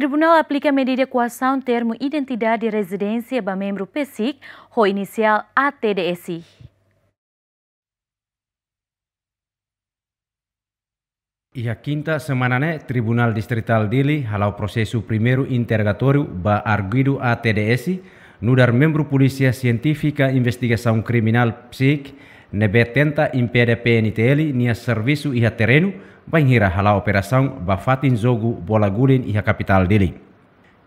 Tribunal aplica medida coação termo identidade de residência para membro PSIC ou inicial ATDSI. Ia quinta semana ne né, Tribunal Distrital Dili halau processo primeiro interrogatório ba arguido ATDSI nudar membro Polícia Científica Investigação Criminal PSIC nebe tenta impede PNTL nia serviço ia terreno vai hala operação bafatin zogu bola gulin iha kapital dili.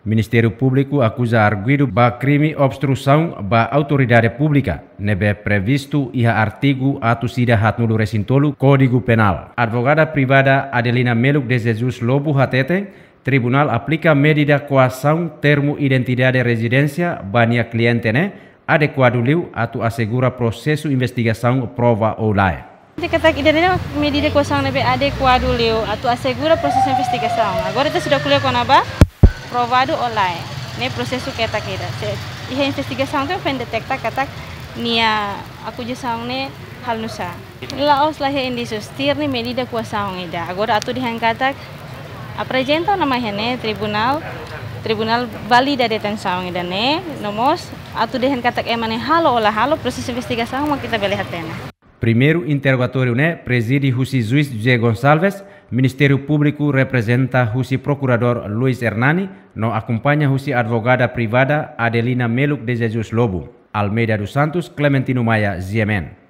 Ministeri Publiku akuza arguidu ba krimi obstrução ba autoridade republika nebe previstu iha artigu atu sida hatnulu resintolu kodigu Penal. Advogada privada Adelina Meluk de Jesus Lobu Hatete, tribunal aplica medida kuasaun termu identidade residencia bania cliente né, adequado liu atu asegura prosesu investigasaun prova ou laia. Diketak media medida kosong lebih ada kuadu leu atau asegura proses investigasi investigação. Agora itu sudah kuliah konaba provado online. Nih proses kira. ida. investigasi investigação tu fen detekta katak nia aku jesang ne hal nusa. Laos lah yang disustir ni medida kuasa ida. Agora atu dihangkatak nama yang nih tribunal tribunal Bali dari detenção ida nih nomos atu dihangkatak emane halo olah halo proses investigasi mau kita belihat tena. Primeiro interrogatório, né? Preside Jussi Juiz José Gonçalves. Ministério Público representa Jussi Procurador Luiz Hernani. Não acompanha Jussi Advogada Privada Adelina Meluk de Jesus Lobo. Almeida dos Santos, Clementino Maia, Ziemen.